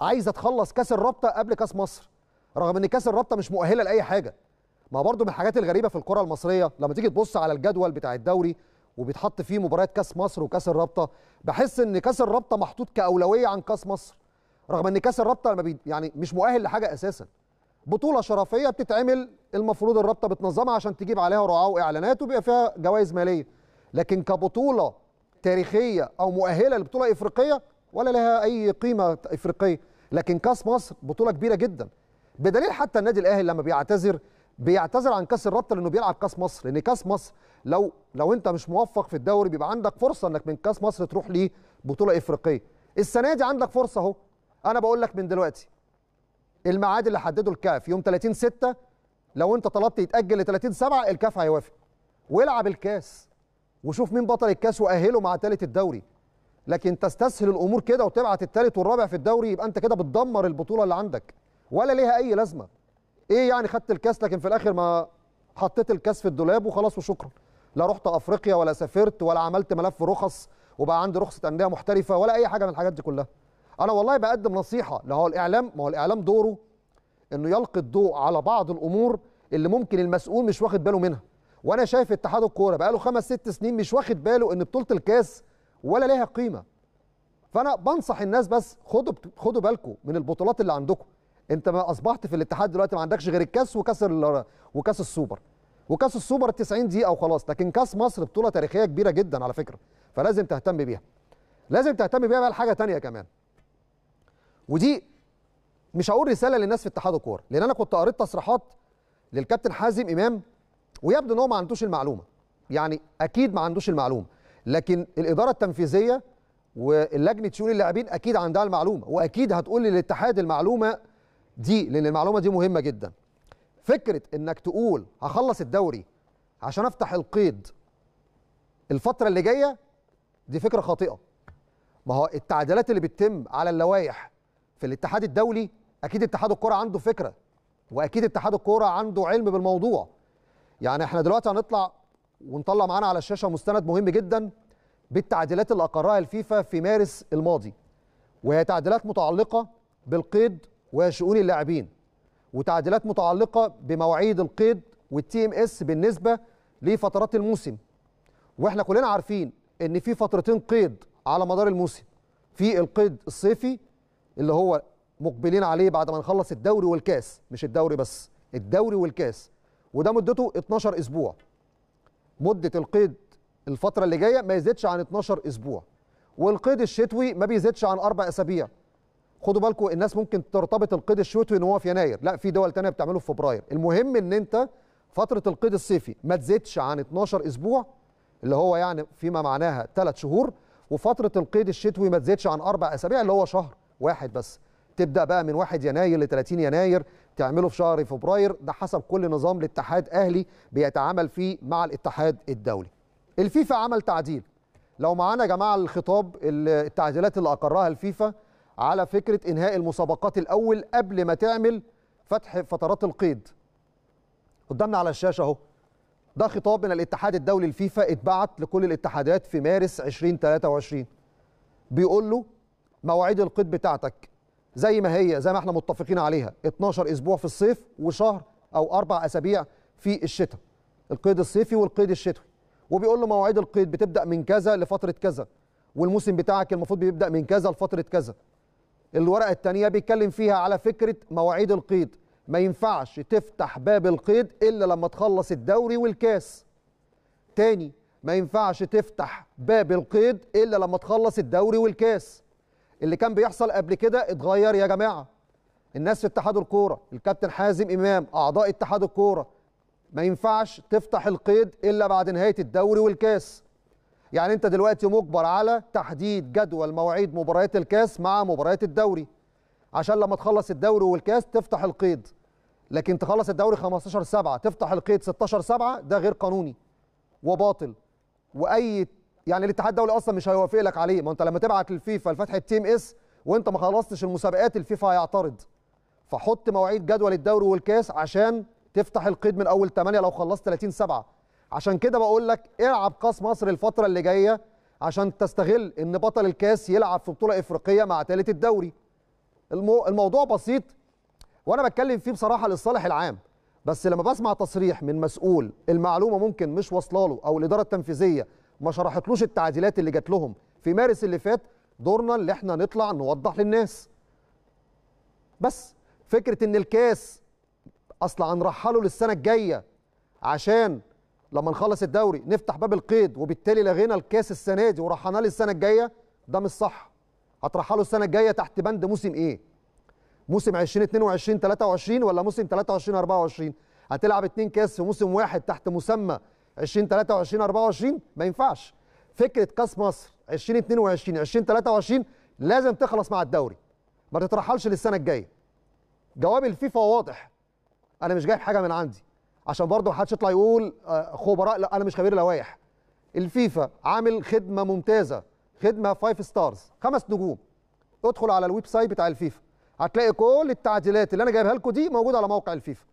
عايزه تخلص كاس الرابطه قبل كاس مصر رغم ان كاس الرابطه مش مؤهله لاي حاجه ما برضو من الحاجات الغريبه في الكره المصريه لما تيجي تبص على الجدول بتاع الدوري وبيتحط فيه مباريات كاس مصر وكاس الرابطه بحس ان كاس الرابطه محطوط كاولويه عن كاس مصر رغم ان كاس الرابطه ما بي يعني مش مؤهل لحاجه اساسا بطوله شرفيه بتتعمل المفروض الرابطه بتنظمها عشان تجيب عليها رعاه واعلانات وبيبقى فيها جوائز ماليه لكن كبطوله تاريخيه او مؤهله لبطوله افريقيه ولا لها اي قيمه افريقيه لكن كاس مصر بطوله كبيره جدا بدليل حتى النادي الاهلي لما بيعتذر بيعتذر عن كاس الرابطه لانه بيلعب كاس مصر لان كاس مصر لو لو انت مش موفق في الدوري بيبقى عندك فرصه انك من كاس مصر تروح لبطوله افريقيه السنه دي عندك فرصه اهو انا بقول لك من دلوقتي الميعاد اللي حدده الكاف يوم 30 6 لو انت طلبت يتاجل ل 30 7 الكاف هيوافق والعب الكاس وشوف مين بطل الكاس واهله مع ثالث الدوري لكن تستسهل الامور كده وتبعت الثالث والرابع في الدوري يبقى انت كده بتدمر البطوله اللي عندك ولا ليها اي لازمه ايه يعني خدت الكاس لكن في الاخر ما حطيت الكاس في الدولاب وخلاص وشكرا لا رحت افريقيا ولا سافرت ولا عملت ملف رخص وبقى عندي رخصه انديه محترفه ولا اي حاجه من الحاجات دي كلها انا والله بقدم نصيحه لا هو الاعلام ما هو الاعلام دوره انه يلقي الضوء على بعض الامور اللي ممكن المسؤول مش واخد باله منها وانا شايف اتحاد الكوره بقاله خمس ست سنين مش واخد باله ان بطوله الكاس ولا ليها قيمه فانا بنصح الناس بس خدوا خدوا بالكم من البطولات اللي عندكم انت ما اصبحت في الاتحاد دلوقتي ما عندكش غير الكاس وكاس وكاس السوبر وكاس السوبر 90 دقيقه وخلاص لكن كاس مصر بطوله تاريخيه كبيره جدا على فكره فلازم تهتم بيها لازم تهتم بيها بقى لحاجه ثانيه كمان ودي مش هقول رساله للناس في اتحاد الكوره لان انا كنت قريت تصريحات للكابتن حازم امام ويبدو ان هو ما عندوش المعلومه يعني اكيد ما عندوش المعلومه لكن الاداره التنفيذيه واللجنه شؤون اللاعبين اكيد عندها المعلومه واكيد هتقول للاتحاد المعلومه دي لان المعلومه دي مهمه جدا فكره انك تقول هخلص الدوري عشان افتح القيد الفتره اللي جايه دي فكره خاطئه ما هو التعديلات اللي بتتم على اللوائح في الاتحاد الدولي اكيد اتحاد الكره عنده فكره واكيد اتحاد الكره عنده علم بالموضوع يعني احنا دلوقتي هنطلع ونطلع معانا على الشاشه مستند مهم جدا بالتعديلات اللي اقرها الفيفا في مارس الماضي وهي تعديلات متعلقه بالقيد وشؤون اللاعبين وتعديلات متعلقه بمواعيد القيد والتي ام اس بالنسبه لفترات الموسم واحنا كلنا عارفين ان في فترتين قيد على مدار الموسم في القيد الصيفي اللي هو مقبلين عليه بعد ما نخلص الدوري والكاس مش الدوري بس الدوري والكاس وده مدته 12 اسبوع مده القيد الفتره اللي جايه ما يزيدش عن 12 اسبوع والقيد الشتوي ما بيزيدش عن اربع اسابيع خدوا بالكم الناس ممكن ترتبط القيد الشتوي ان هو في يناير لا في دول تانية بتعمله في فبراير المهم ان انت فتره القيد الصيفي ما تزيدش عن 12 اسبوع اللي هو يعني فيما معناها 3 شهور وفتره القيد الشتوي ما تزيدش عن اربع اسابيع اللي هو شهر واحد بس تبدا بقى من 1 يناير ل 30 يناير تعمله في شهر فبراير ده حسب كل نظام الاتحاد اهلي بيتعامل فيه مع الاتحاد الدولي الفيفا عمل تعديل لو معانا يا جماعه الخطاب التعديلات اللي اقرها الفيفا على فكره انهاء المسابقات الاول قبل ما تعمل فتح فترات القيد قدامنا على الشاشه اهو ده خطاب من الاتحاد الدولي الفيفا اتبعت لكل الاتحادات في مارس 2023 بيقول له مواعيد القيد بتاعتك زي ما هي زي ما احنا متفقين عليها 12 اسبوع في الصيف وشهر او اربع اسابيع في الشتاء القيد الصيفي والقيد الشتوي وبيقول له مواعيد القيد بتبدا من كذا لفتره كذا والموسم بتاعك المفروض بيبدا من كذا لفتره كذا الورقه الثانيه بيتكلم فيها على فكره مواعيد القيد ما ينفعش تفتح باب القيد الا لما تخلص الدوري والكاس تاني ما ينفعش تفتح باب القيد الا لما تخلص الدوري والكاس اللي كان بيحصل قبل كده اتغير يا جماعه الناس في اتحاد الكوره الكابتن حازم امام اعضاء اتحاد الكوره ما ينفعش تفتح القيد الا بعد نهايه الدوري والكاس يعني انت دلوقتي مجبر على تحديد جدول مواعيد مباريات الكاس مع مباريات الدوري عشان لما تخلص الدوري والكاس تفتح القيد لكن تخلص الدوري 15 7 تفتح القيد 16 7 ده غير قانوني وباطل واي يعني الاتحاد الدولي اصلا مش هيوافق لك عليه ما انت لما تبعت للفيفا لفتح التيم اس وانت ما خلصتش المسابقات الفيفا هيعترض فحط مواعيد جدول الدوري والكاس عشان تفتح القيد من اول 8 لو خلصت 30 7 عشان كده بقول لك العب كاس مصر الفتره اللي جايه عشان تستغل ان بطل الكاس يلعب في بطوله افريقيه مع ثالث الدوري المو... الموضوع بسيط وانا بتكلم فيه بصراحه للصالح العام بس لما بسمع تصريح من مسؤول المعلومه ممكن مش واصله له او الاداره التنفيذيه ما شرحتلوش التعديلات اللي جات لهم في مارس اللي فات دورنا اللي احنا نطلع نوضح للناس بس فكره ان الكاس اصل هنرحله للسنه الجايه عشان لما نخلص الدوري نفتح باب القيد وبالتالي لغينا الكاس السنه دي ورحناه للسنه الجايه ده مش صح هترحله السنه الجايه تحت بند موسم ايه موسم 2022 23 ولا موسم 23 24 هتلعب اتنين كاس في موسم واحد تحت مسمى 2023 24 ما ينفعش فكره كاس مصر 2022 2023 لازم تخلص مع الدوري ما تترحلش للسنه الجايه جواب الفيفا واضح انا مش جايب حاجه من عندي عشان برضه محدش يطلع يقول آه، خبراء لا انا مش خبير لوائح الفيفا عامل خدمه ممتازه خدمه فايف ستارز خمس نجوم ادخل على الويب سايت بتاع الفيفا هتلاقي كل التعديلات اللي انا جايبها لكم دي موجوده على موقع الفيفا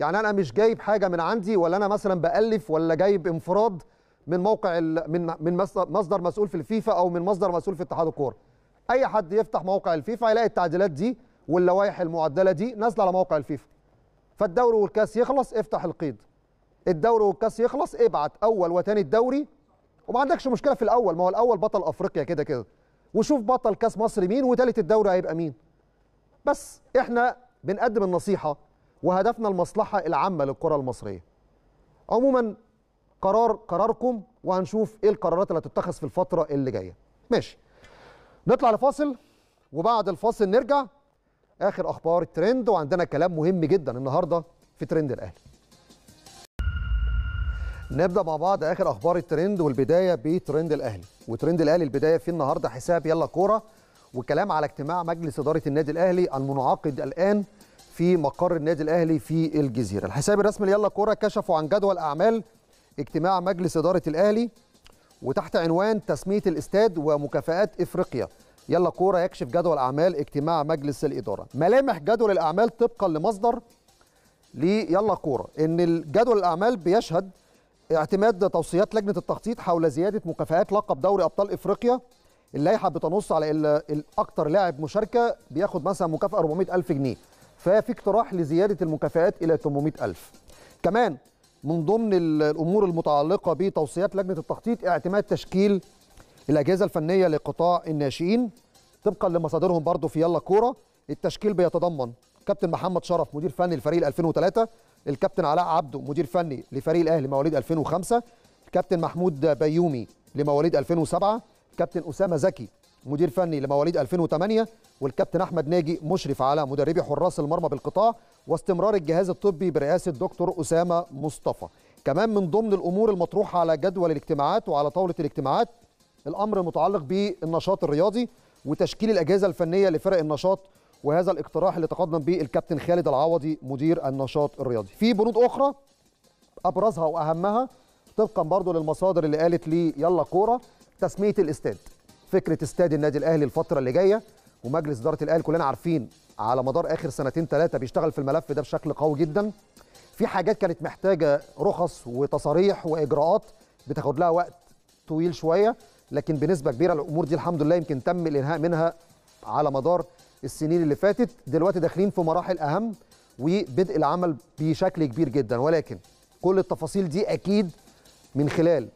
يعني انا مش جايب حاجه من عندي ولا انا مثلا بالف ولا جايب انفراد من موقع من من مصدر مسؤول في الفيفا او من مصدر مسؤول في اتحاد الكوره اي حد يفتح موقع الفيفا يلاقي التعديلات دي واللوائح المعدله دي نازله على موقع الفيفا فالدوري والكاس يخلص افتح القيد الدوري والكاس يخلص ابعت اول وثاني الدوري وما عندكش مشكله في الاول ما هو الاول بطل افريقيا كده كده وشوف بطل كاس مصر مين وثالث الدوري هيبقى مين بس احنا بنقدم النصيحه وهدفنا المصلحة العامة للكرة المصرية عموما قرار قراركم وهنشوف ايه القرارات اللي هتتخذ في الفترة اللي جاية ماشي نطلع لفاصل وبعد الفاصل نرجع اخر اخبار الترند وعندنا كلام مهم جدا النهارده في ترند الاهلي نبدا مع بعض اخر اخبار الترند والبدايه بترند الاهلي وترند الاهلي البدايه فيه النهارده حساب يلا كوره وكلام على اجتماع مجلس اداره النادي الاهلي المنعقد الان في مقر النادي الاهلي في الجزيره الحساب الرسمي ليلا كوره كشفوا عن جدول اعمال اجتماع مجلس اداره الاهلي وتحت عنوان تسميه الاستاد ومكافئات افريقيا يلا كوره يكشف جدول اعمال اجتماع مجلس الاداره ملامح جدول الاعمال طبقا لمصدر ليلا كوره ان جدول الاعمال بيشهد اعتماد توصيات لجنه التخطيط حول زياده مكافآت لقب دوري ابطال افريقيا اللائحه بتنص على أكتر لاعب مشاركه بياخد مثلا مكافاه 400 الف جنيه ففي اقتراح لزياده المكافآت الى 800000 كمان من ضمن الامور المتعلقه بتوصيات لجنه التخطيط اعتماد تشكيل الاجهزه الفنيه لقطاع الناشئين طبقا لمصادرهم برضو في يلا كوره التشكيل بيتضمن كابتن محمد شرف مدير فني لفريق 2003 الكابتن علاء عبده مدير فني لفريق الاهلي مواليد 2005 الكابتن محمود بيومي لمواليد 2007 الكابتن اسامه زكي مدير فني لمواليد 2008 والكابتن احمد ناجي مشرف على مدربي حراس المرمى بالقطاع واستمرار الجهاز الطبي برئاسه دكتور اسامه مصطفى كمان من ضمن الامور المطروحه على جدول الاجتماعات وعلى طاوله الاجتماعات الامر المتعلق بالنشاط الرياضي وتشكيل الاجهزه الفنيه لفرق النشاط وهذا الاقتراح اللي تقدم به الكابتن خالد العوضي مدير النشاط الرياضي في بنود اخرى ابرزها واهمها طبقا برضه للمصادر اللي قالت لي يلا كوره تسميه الاستاد فكره استاد النادي الاهلي الفتره اللي جايه ومجلس اداره الاهلي كلنا عارفين على مدار اخر سنتين ثلاثه بيشتغل في الملف ده بشكل قوي جدا في حاجات كانت محتاجه رخص وتصاريح واجراءات بتاخد لها وقت طويل شويه لكن بنسبه كبيره الامور دي الحمد لله يمكن تم الانهاء منها على مدار السنين اللي فاتت دلوقتي داخلين في مراحل اهم وبدء العمل بشكل كبير جدا ولكن كل التفاصيل دي اكيد من خلال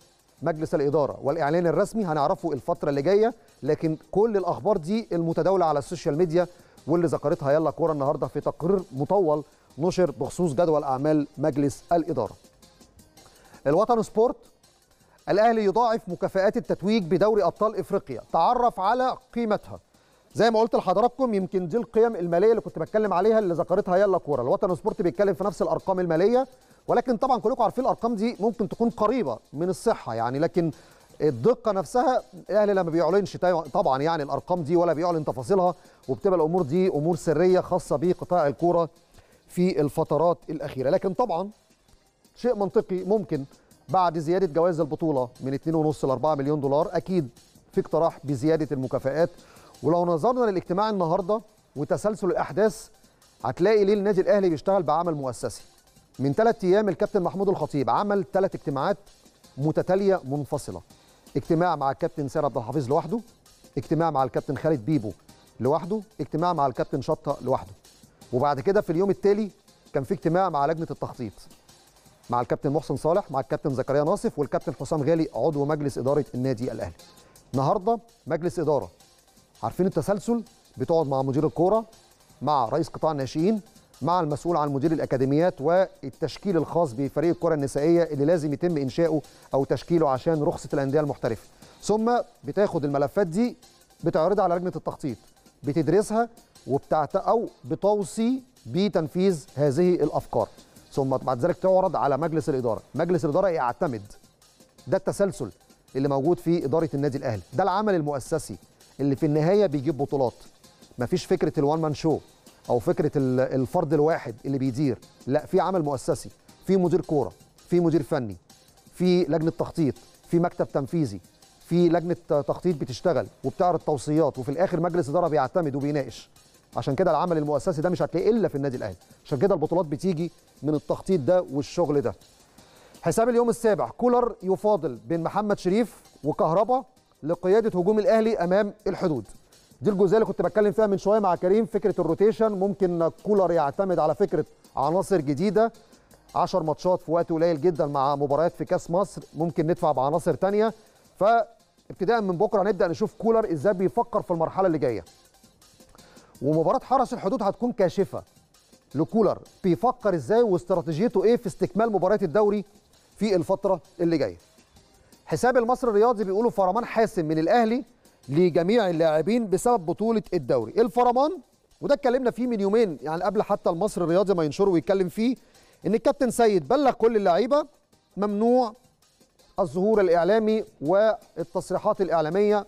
مجلس الإدارة والإعلان الرسمي هنعرفه الفترة اللي جاية لكن كل الأخبار دي المتداولة على السوشيال ميديا واللي ذكرتها يلا كورة النهاردة في تقرير مطول نشر بخصوص جدول أعمال مجلس الإدارة الوطن سبورت الأهلي يضاعف مكافآت التتويج بدوري أبطال إفريقيا تعرف على قيمتها زي ما قلت لحضراتكم يمكن دي القيم الماليه اللي كنت بتكلم عليها اللي ذكرتها يلا كوره الوطن سبورت بيتكلم في نفس الارقام الماليه ولكن طبعا كلكم عارفين الارقام دي ممكن تكون قريبه من الصحه يعني لكن الدقه نفسها الاهلي لما بيعلنش طبعا يعني الارقام دي ولا بيعلن تفاصيلها وبتبقى الامور دي امور سريه خاصه بقطاع الكوره في الفترات الاخيره لكن طبعا شيء منطقي ممكن بعد زياده جوائز البطوله من 2.5 ل 4 مليون دولار اكيد في اقتراح بزياده المكافئات ولو نظرنا للاجتماع النهارده وتسلسل الاحداث هتلاقي ليه النادي الاهلي بيشتغل بعمل مؤسسي من ثلاث ايام الكابتن محمود الخطيب عمل ثلاث اجتماعات متتاليه منفصله اجتماع مع الكابتن سير عبد الحفيظ لوحده اجتماع مع الكابتن خالد بيبو لوحده اجتماع مع الكابتن شطه لوحده وبعد كده في اليوم التالي كان في اجتماع مع لجنه التخطيط مع الكابتن محسن صالح مع الكابتن زكريا ناصف والكابتن حسام غالي عضو مجلس اداره النادي الاهلي النهارده مجلس اداره عارفين التسلسل بتقعد مع مدير الكوره مع رئيس قطاع الناشئين مع المسؤول عن مدير الاكاديميات والتشكيل الخاص بفريق الكره النسائيه اللي لازم يتم انشاؤه او تشكيله عشان رخصه الانديه المحترفه ثم بتاخد الملفات دي بتعرضها على لجنه التخطيط بتدرسها وبتعت او بتوصي بتنفيذ هذه الافكار ثم بعد ذلك تعرض على مجلس الاداره مجلس الاداره يعتمد ده التسلسل اللي موجود في اداره النادي الاهلي ده العمل المؤسسي اللي في النهايه بيجيب بطولات مفيش فكره الوان مان شو او فكره الفرد الواحد اللي بيدير لا في عمل مؤسسي في مدير كوره في مدير فني في لجنه تخطيط في مكتب تنفيذي في لجنه تخطيط بتشتغل وبتعرض توصيات وفي الاخر مجلس اداره بيعتمد وبيناقش عشان كده العمل المؤسسي ده مش هتلاقيه الا في النادي الاهلي عشان كده البطولات بتيجي من التخطيط ده والشغل ده حساب اليوم السابع كولر يفاضل بين محمد شريف وكهربا لقياده هجوم الاهلي امام الحدود دي الجزئيه اللي كنت بتكلم فيها من شويه مع كريم فكره الروتيشن ممكن كولر يعتمد على فكره عناصر جديده 10 ماتشات في وقت قليل جدا مع مباريات في كاس مصر ممكن ندفع بعناصر ثانيه فابتداء من بكره هنبدا نشوف كولر ازاي بيفكر في المرحله اللي جايه ومباراه حرس الحدود هتكون كاشفه لكولر بيفكر ازاي واستراتيجيته ايه في استكمال مباريات الدوري في الفتره اللي جايه حساب المصري الرياضي بيقولوا فرمان حاسم من الاهلي لجميع اللاعبين بسبب بطوله الدوري الفرمان وده اتكلمنا فيه من يومين يعني قبل حتى المصري الرياضي ما ينشره ويتكلم فيه ان الكابتن سيد بلغ كل اللعيبه ممنوع الظهور الاعلامي والتصريحات الاعلاميه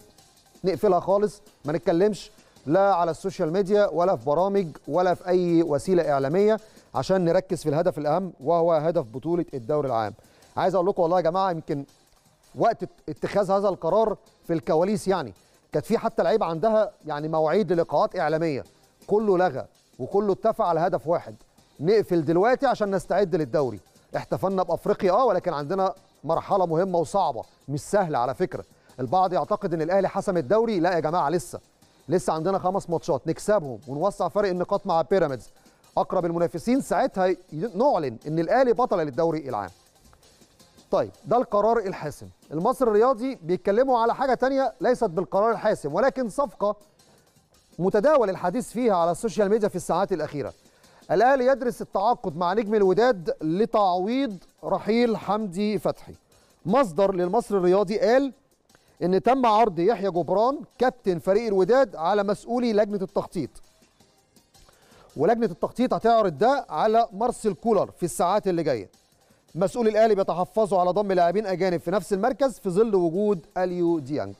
نقفلها خالص ما نتكلمش لا على السوشيال ميديا ولا في برامج ولا في اي وسيله اعلاميه عشان نركز في الهدف الاهم وهو هدف بطوله الدوري العام عايز اقول لكم والله يا جماعه يمكن وقت اتخاذ هذا القرار في الكواليس يعني كانت في حتى لعيبه عندها يعني مواعيد للقاءات اعلاميه كله لغى وكله اتفق على هدف واحد نقفل دلوقتي عشان نستعد للدوري احتفلنا بافريقيا اه ولكن عندنا مرحله مهمه وصعبه مش سهله على فكره البعض يعتقد ان الاهلي حسم الدوري لا يا جماعه لسه لسه عندنا خمس ماتشات نكسبهم ونوسع فرق النقاط مع بيراميدز اقرب المنافسين ساعتها نعلن ان الاهلي بطل للدوري العام طيب ده القرار الحاسم المصري الرياضي بيتكلموا على حاجه تانية ليست بالقرار الحاسم ولكن صفقه متداول الحديث فيها على السوشيال ميديا في الساعات الاخيره الاهلي يدرس التعاقد مع نجم الوداد لتعويض رحيل حمدي فتحي مصدر للمصري الرياضي قال ان تم عرض يحيى جبران كابتن فريق الوداد على مسؤولي لجنه التخطيط ولجنه التخطيط هتعرض ده على مارسيل كولر في الساعات اللي جايه مسؤول الاهلي بيتحفظوا على ضم لاعبين اجانب في نفس المركز في ظل وجود اليو ديانج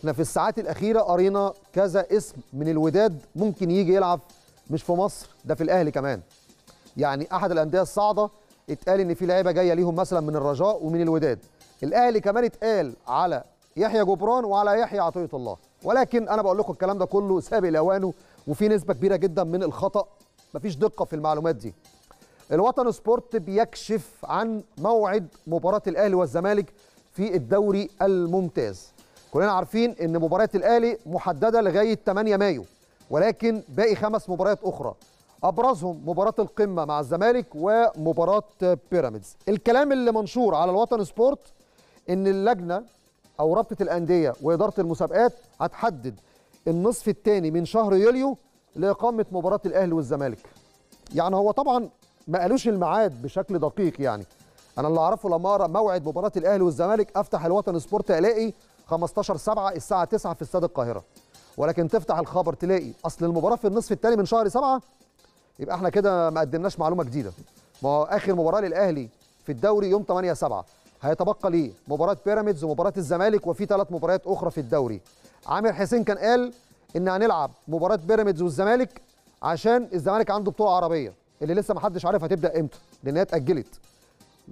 احنا في الساعات الاخيره قرينا كذا اسم من الوداد ممكن يجي يلعب مش في مصر ده في الاهلي كمان يعني احد الانديه الصاعده اتقال ان في لعيبه جايه ليهم مثلا من الرجاء ومن الوداد الاهلي كمان اتقال على يحيى جبران وعلى يحيى عطيه الله ولكن انا بقول لكم الكلام ده كله سابق لاوانه وفي نسبه كبيره جدا من الخطا مفيش دقه في المعلومات دي الوطن سبورت بيكشف عن موعد مباراه الاهلي والزمالك في الدوري الممتاز كلنا عارفين ان مباراه الاهلي محدده لغايه 8 مايو ولكن باقي خمس مباريات اخرى ابرزهم مباراه القمه مع الزمالك ومباراه بيراميدز الكلام اللي منشور على الوطن سبورت ان اللجنه او رابطه الانديه واداره المسابقات هتحدد النصف الثاني من شهر يوليو لاقامه مباراه الاهلي والزمالك يعني هو طبعا ما قالوش الميعاد بشكل دقيق يعني انا اللي اعرفه لما اقرا موعد مباراه الاهلي والزمالك افتح الوطن سبورت الاقي 15 7 الساعه 9 في استاد القاهره ولكن تفتح الخبر تلاقي اصل المباراه في النصف الثاني من شهر 7 يبقى احنا كده ما قدمناش معلومه جديده ما هو اخر مباراه للاهلي في الدوري يوم 8 7 هيتبقى ليه مباراه بيراميدز ومباراه الزمالك وفي ثلاث مباريات اخرى في الدوري عامر حسين كان قال ان هنلعب مباراه بيراميدز والزمالك عشان الزمالك عنده بطوله عربيه اللي لسه ما حدش عارف هتبدا امتى لانها اتاجلت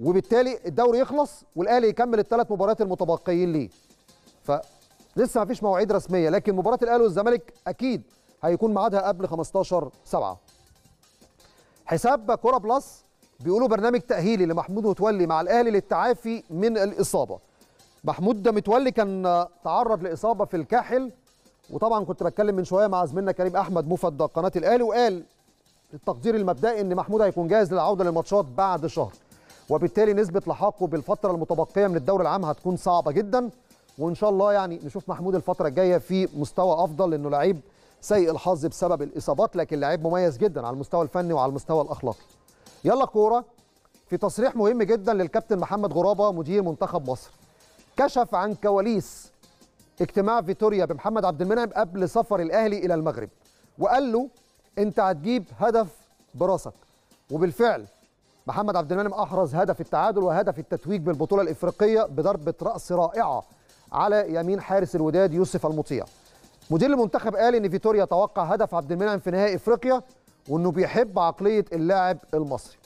وبالتالي الدوري يخلص والاهلي يكمل الثلاث مباريات المتبقيين ليه فلسه ما فيش مواعيد رسميه لكن مباراه الاهلي والزمالك اكيد هيكون ميعادها قبل 15 7 حساب كوره بلس بيقولوا برنامج تاهيلي لمحمود متولي مع الاهلي للتعافي من الاصابه محمود ده متولي كان تعرض لاصابه في الكاحل وطبعا كنت بتكلم من شويه مع زميلنا كريم احمد مفد قناه الاهلي وقال التقدير المبدئي ان محمود هيكون جاهز للعوده للماتشات بعد شهر وبالتالي نسبه لحاقه بالفتره المتبقيه من الدوري العام هتكون صعبه جدا وان شاء الله يعني نشوف محمود الفتره الجايه في مستوى افضل لانه لعيب سيء الحظ بسبب الاصابات لكن لعيب مميز جدا على المستوى الفني وعلى المستوى الاخلاقي يلا كوره في تصريح مهم جدا للكابتن محمد غرابه مدير منتخب مصر كشف عن كواليس اجتماع فيتوريا بمحمد عبد المنعم قبل سفر الاهلي الى المغرب وقال له انت هتجيب هدف براسك وبالفعل محمد عبد المنعم احرز هدف التعادل وهدف التتويج بالبطوله الافريقيه بضربه راس رائعه على يمين حارس الوداد يوسف المطيع مدير المنتخب قال ان فيتوريا توقع هدف عبد المنعم في نهائي افريقيا وانه بيحب عقليه اللاعب المصري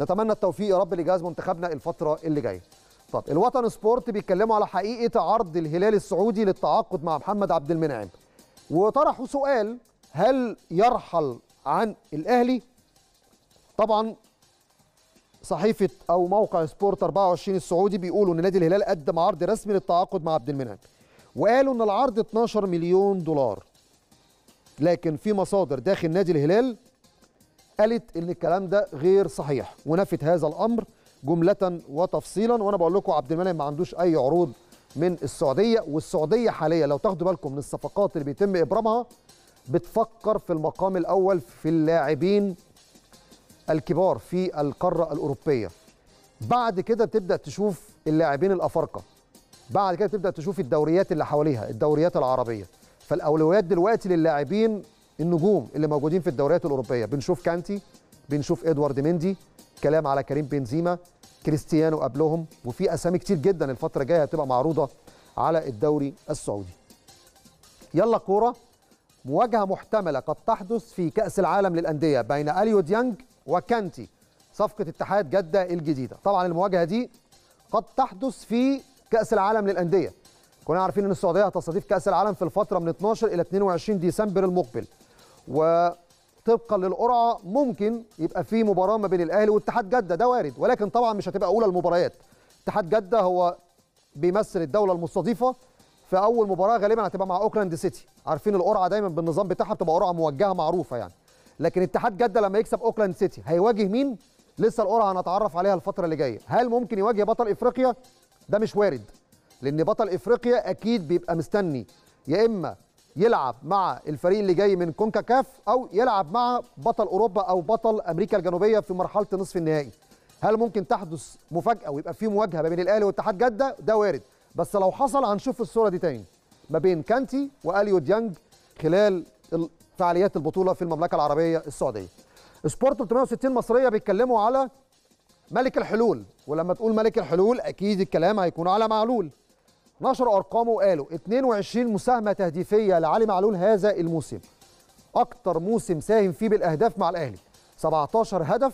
نتمنى التوفيق يا رب لجهاز منتخبنا الفتره اللي جايه طب الوطن سبورت بيتكلموا على حقيقه عرض الهلال السعودي للتعاقد مع محمد عبد المنعم وطرحوا سؤال هل يرحل عن الاهلي طبعا صحيفه او موقع سبورت 24 السعودي بيقولوا ان نادي الهلال قدم عرض رسمي للتعاقد مع عبد المنعم وقالوا ان العرض 12 مليون دولار لكن في مصادر داخل نادي الهلال قالت ان الكلام ده غير صحيح ونفت هذا الامر جمله وتفصيلا وانا بقول لكم عبد المنعم ما عندوش اي عروض من السعوديه والسعوديه حاليا لو تاخدوا بالكم من الصفقات اللي بيتم ابرامها بتفكر في المقام الأول في اللاعبين الكبار في القارة الأوروبية بعد كده بتبدأ تشوف اللاعبين الأفارقة بعد كده بتبدأ تشوف الدوريات اللي حواليها الدوريات العربية فالأولويات دلوقتي للاعبين النجوم اللي موجودين في الدوريات الأوروبية بنشوف كانتي بنشوف إدوارد مندي كلام على كريم بنزيما كريستيانو قبلهم وفي أسامي كتير جدا الفترة الجاية هتبقى معروضة على الدوري السعودي يلا كورة مواجهة محتملة قد تحدث في كأس العالم للأندية بين أليو ديانج وكانتي صفقة اتحاد جدة الجديدة طبعا المواجهة دي قد تحدث في كأس العالم للأندية كنا عارفين أن السعودية هتستضيف كأس العالم في الفترة من 12 إلى 22 ديسمبر المقبل وطبقا للقرعة ممكن يبقى في مباراة ما بين الأهلي واتحاد جدة ده وارد ولكن طبعا مش هتبقى أولى المباريات اتحاد جدة هو بيمثل الدولة المستضيفة في اول مباراه غالبا هتبقى مع اوكلاند سيتي عارفين القرعه دايما بالنظام بتاعها بتبقى قرعه موجهه معروفه يعني لكن اتحاد جده لما يكسب اوكلاند سيتي هيواجه مين لسه القرعه هنتعرف عليها الفتره اللي جايه هل ممكن يواجه بطل افريقيا ده مش وارد لان بطل افريقيا اكيد بيبقى مستني يا اما يلعب مع الفريق اللي جاي من كونكاكاف او يلعب مع بطل اوروبا او بطل امريكا الجنوبيه في مرحله نصف النهائي هل ممكن تحدث مفاجاه ويبقى في مواجهه ما بين الاهلي واتحاد جده ده وارد بس لو حصل هنشوف الصوره دي تاني ما بين كانتي واليو ديانج خلال فعاليات البطوله في المملكه العربيه السعوديه سبورت 360 مصريه بيتكلموا على ملك الحلول ولما تقول ملك الحلول اكيد الكلام هيكون على معلول نشروا ارقامه وقالوا 22 مساهمه تهديفيه لعلي معلول هذا الموسم اكتر موسم ساهم فيه بالاهداف مع الاهلي 17 هدف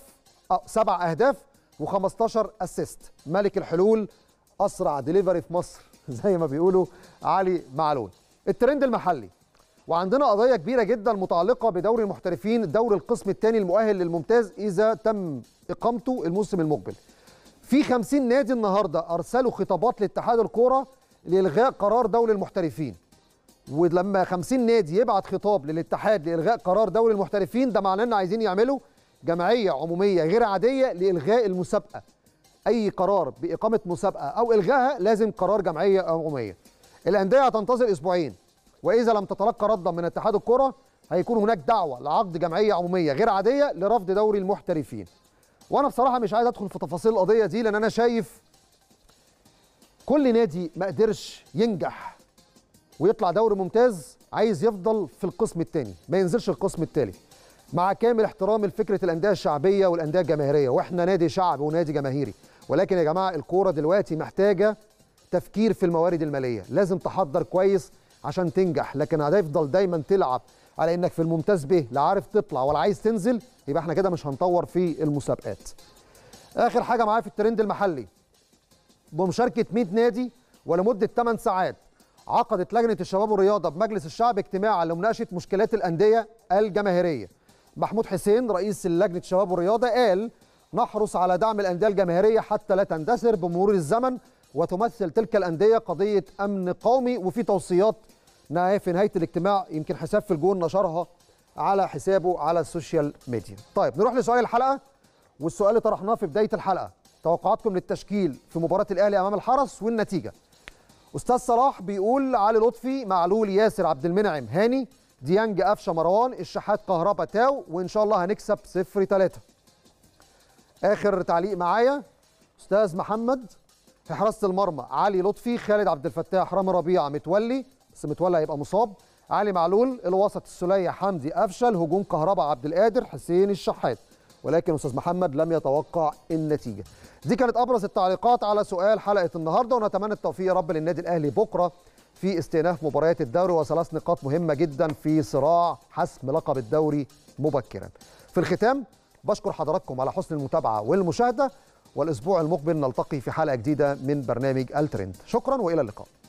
سبع اهداف و15 اسيست ملك الحلول اسرع ديليفري في مصر زي ما بيقولوا علي معلول الترند المحلي وعندنا قضيه كبيره جدا متعلقه بدوري المحترفين دور القسم الثاني المؤهل للممتاز اذا تم اقامته الموسم المقبل في 50 نادي النهارده ارسلوا خطابات لاتحاد الكوره لالغاء قرار دوري المحترفين ولما 50 نادي يبعت خطاب للاتحاد لالغاء قرار دوري المحترفين ده معناه ان عايزين يعملوا جمعيه عموميه غير عاديه لالغاء المسابقه اي قرار باقامه مسابقه او الغائها لازم قرار جمعيه عموميه الانديه هتنتظر اسبوعين واذا لم تتلقى ردا من اتحاد الكره هيكون هناك دعوه لعقد جمعيه عموميه غير عاديه لرفض دوري المحترفين وانا بصراحه مش عايز ادخل في تفاصيل القضيه دي لان انا شايف كل نادي ما قدرش ينجح ويطلع دوري ممتاز عايز يفضل في القسم الثاني ما ينزلش القسم الثالث مع كامل احترام لفكره الانديه الشعبيه والانديه الجماهيريه واحنا نادي شعبي ونادي جماهيري ولكن يا جماعه الكوره دلوقتي محتاجه تفكير في الموارد الماليه لازم تحضر كويس عشان تنجح لكن هتفضل دايما تلعب على انك في الممتاز به لا عارف تطلع ولا عايز تنزل يبقى احنا كده مش هنطور في المسابقات اخر حاجه معايا في الترند المحلي بمشاركه 100 نادي ولمده 8 ساعات عقدت لجنه الشباب والرياضه بمجلس الشعب اجتماعا لمناقشه مشكلات الانديه الجماهيريه محمود حسين رئيس لجنه الشباب والرياضه قال نحرص على دعم الأندية الجماهيرية حتى لا تندثر بمرور الزمن وتمثل تلك الأندية قضية أمن قومي وفي توصيات في نهاية الاجتماع يمكن حساب في الجون نشرها على حسابه على السوشيال ميديا طيب نروح لسؤال الحلقة والسؤال اللي طرحناه في بداية الحلقة توقعاتكم للتشكيل في مباراة الأهلي أمام الحرس والنتيجة أستاذ صلاح بيقول علي لطفي معلول ياسر عبد المنعم هاني ديانج قفشه مروان الشحات كهربا تاو وان شاء الله هنكسب 0 3 اخر تعليق معايا استاذ محمد في حراسه المرمى علي لطفي خالد عبد الفتاح رامي ربيعه متولي بس متولي هيبقى مصاب علي معلول الوسط السليه حمدي افشل هجوم كهربا عبد القادر حسين الشحات ولكن استاذ محمد لم يتوقع النتيجه دي كانت ابرز التعليقات على سؤال حلقه النهارده ونتمنى التوفيق يا رب للنادي الاهلي بكره في استئناف مباريات الدوري وثلاث نقاط مهمه جدا في صراع حسم لقب الدوري مبكرا في الختام بشكر حضراتكم على حسن المتابعه والمشاهده والاسبوع المقبل نلتقي في حلقه جديده من برنامج الترند شكرا والى اللقاء